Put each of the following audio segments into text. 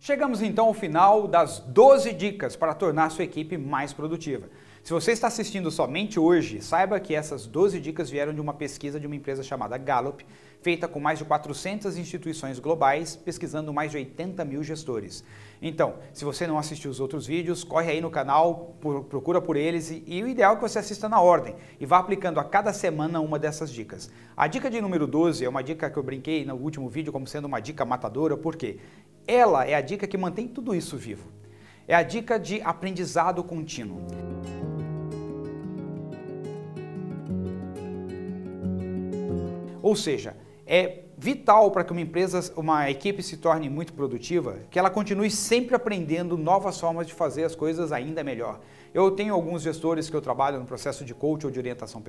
Chegamos então ao final das 12 dicas para tornar sua equipe mais produtiva. Se você está assistindo somente hoje, saiba que essas 12 dicas vieram de uma pesquisa de uma empresa chamada Gallup, feita com mais de 400 instituições globais, pesquisando mais de 80 mil gestores. Então, se você não assistiu os outros vídeos, corre aí no canal, procura por eles e, o ideal é que você assista na ordem e vá aplicando a cada semana uma dessas dicas. A dica de número 12 é uma dica que eu brinquei no último vídeo como sendo uma dica matadora, porque ela é a dica que mantém tudo isso vivo. É a dica de aprendizado contínuo. Ou seja, é vital para que uma empresa, uma equipe se torne muito produtiva, que ela continue sempre aprendendo novas formas de fazer as coisas ainda melhor. Eu tenho alguns gestores que eu trabalho no processo de coach ou de orientação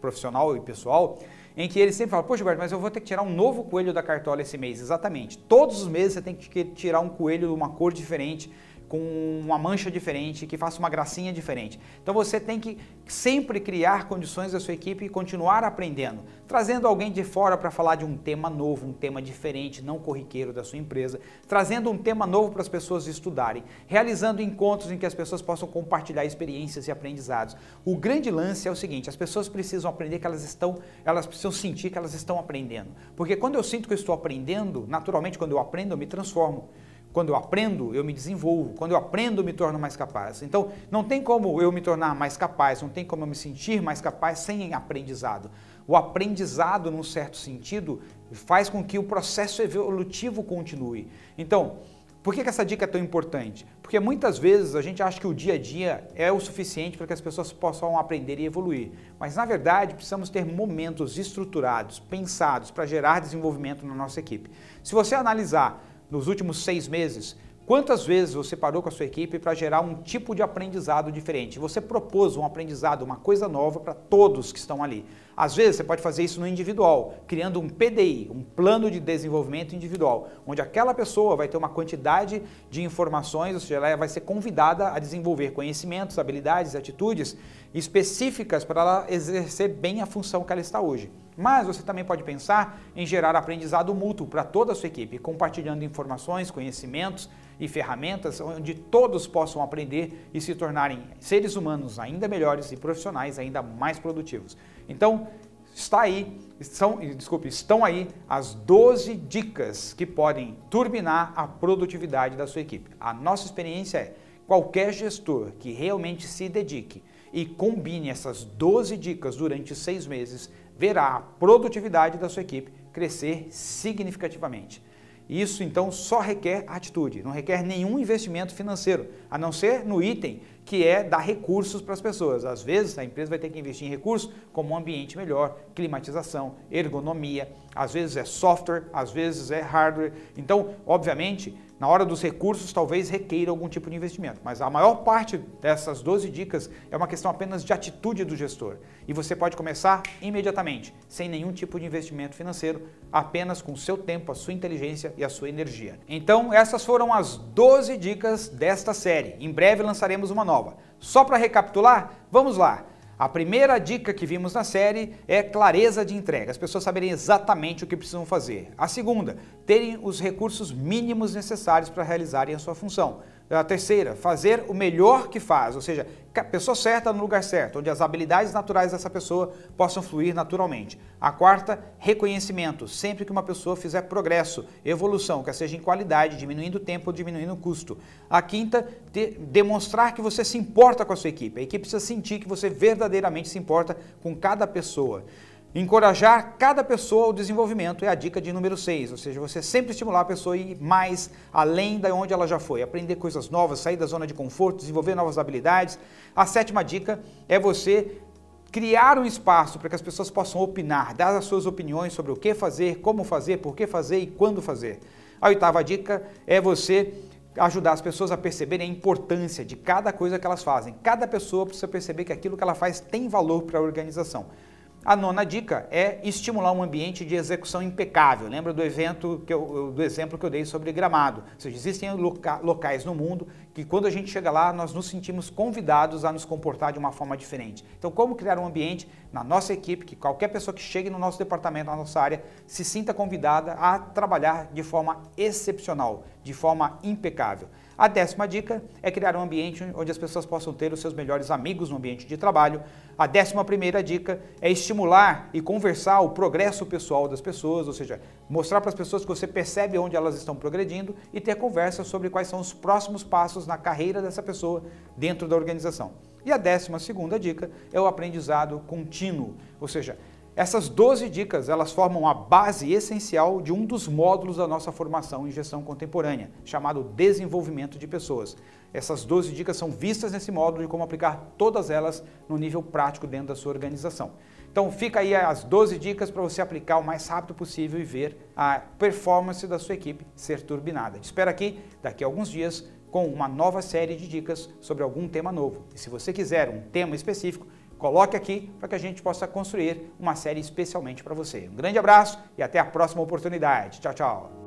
profissional e pessoal, em que eles sempre falam, poxa Gilberto, mas eu vou ter que tirar um novo coelho da cartola esse mês. Exatamente, todos os meses você tem que tirar um coelho de uma cor diferente, com uma mancha diferente, que faça uma gracinha diferente. Então você tem que sempre criar condições da sua equipe e continuar aprendendo, trazendo alguém de fora para falar de um tema novo, um tema diferente, não corriqueiro da sua empresa, trazendo um tema novo para as pessoas estudarem, realizando encontros em que as pessoas possam compartilhar experiências e aprendizados. O grande lance é o seguinte, as pessoas precisam aprender que elas estão, elas precisam sentir que elas estão aprendendo. Porque quando eu sinto que eu estou aprendendo, naturalmente quando eu aprendo eu me transformo. Quando eu aprendo, eu me desenvolvo. Quando eu aprendo, eu me torno mais capaz. Então, não tem como eu me tornar mais capaz, não tem como eu me sentir mais capaz sem aprendizado. O aprendizado, num certo sentido, faz com que o processo evolutivo continue. Então, por que, que, essa dica é tão importante? Porque muitas vezes a gente acha que o dia a dia é o suficiente para que as pessoas possam aprender e evoluir. Mas na verdade precisamos ter momentos estruturados, pensados para gerar desenvolvimento na nossa equipe. Se você analisar nos últimos seis meses, Quantas vezes você parou com a sua equipe para gerar um tipo de aprendizado diferente? Você propôs um aprendizado, uma coisa nova para todos que estão ali. Às vezes você pode fazer isso no individual, criando um PDI, um plano de desenvolvimento individual, onde aquela pessoa vai ter uma quantidade de informações, ou seja, ela vai ser convidada a desenvolver conhecimentos, habilidades, atitudes específicas para ela exercer bem a função que ela está hoje. Mas você também pode pensar em gerar aprendizado mútuo para toda a sua equipe, compartilhando informações, conhecimentos e ferramentas onde todos possam aprender e se tornarem seres humanos ainda melhores e profissionais ainda mais produtivos. Então, está aí, são, desculpe, estão aí as 12 dicas que podem turbinar a produtividade da sua equipe. A nossa experiência é qualquer gestor que realmente se dedique e combine essas 12 dicas durante seis meses verá a produtividade da sua equipe crescer significativamente. Isso então só requer atitude, não requer nenhum investimento financeiro, a não ser no item que é dar recursos para as pessoas. Às vezes a empresa vai ter que investir em recursos como um ambiente melhor, climatização, ergonomia, às vezes é software, às vezes é hardware. Então, obviamente, na hora dos recursos, talvez requeira algum tipo de investimento, mas a maior parte dessas 12 dicas é uma questão apenas de atitude do gestor. E você pode começar imediatamente, sem nenhum tipo de investimento financeiro, apenas com o seu tempo, a sua inteligência e a sua energia. Então, essas foram as 12 dicas desta série. Em breve lançaremos uma nova. Só para recapitular, vamos lá. A primeira dica que vimos na série é clareza de entrega, as pessoas saberem exatamente o que precisam fazer. A segunda, terem os recursos mínimos necessários para realizarem a sua função. A terceira, fazer o melhor que faz, ou seja, pessoa certa no lugar certo, onde as habilidades naturais dessa pessoa possam fluir naturalmente. A quarta, reconhecimento, sempre que uma pessoa fizer progresso, evolução, quer seja em qualidade, diminuindo o tempo ou diminuindo o custo. A quinta, demonstrar que você se importa com a sua equipe. A equipe precisa sentir que você verdadeiramente se importa com cada pessoa. Encorajar cada pessoa ao desenvolvimento é a dica de número 6, ou seja, você sempre estimular a pessoa a ir mais além da onde ela já foi, aprender coisas novas, sair da zona de conforto, desenvolver novas habilidades. A sétima dica é você criar um espaço para que as pessoas possam opinar, dar as suas opiniões sobre o que fazer, como fazer, por que fazer e quando fazer. A oitava dica é você ajudar as pessoas a perceberem a importância de cada coisa que elas fazem. Cada pessoa precisa perceber que aquilo que ela faz tem valor para a organização. A nona dica é estimular um ambiente de execução impecável. Lembra do evento que eu, do exemplo que eu dei sobre gramado? Ou seja, existem loca, locais no mundo que quando a gente chega lá, nós nos sentimos convidados a nos comportar de uma forma diferente. Então, como criar um ambiente na nossa equipe que qualquer pessoa que chegue no nosso departamento, na nossa área, se sinta convidada a trabalhar de forma excepcional, de forma impecável. A décima dica é criar um ambiente onde as pessoas possam ter os seus melhores amigos no ambiente de trabalho. A décima primeira dica é estimular e conversar o progresso pessoal das pessoas, ou seja, mostrar para as pessoas que você percebe onde elas estão progredindo e ter conversas sobre quais são os próximos passos na carreira dessa pessoa dentro da organização. E a décima segunda dica é o aprendizado contínuo, ou seja, essas 12 dicas, elas formam a base essencial de um dos módulos da nossa formação em gestão contemporânea, chamado desenvolvimento de pessoas. Essas 12 dicas são vistas nesse módulo de como aplicar todas elas no nível prático dentro da sua organização. Então fica aí as 12 dicas para você aplicar o mais rápido possível e ver a performance da sua equipe ser turbinada. Te espero aqui daqui a alguns dias com uma nova série de dicas sobre algum tema novo. E se você quiser um tema específico, Coloque aqui para que a gente possa construir uma série especialmente para você. Um grande abraço e até a próxima oportunidade. Tchau, tchau.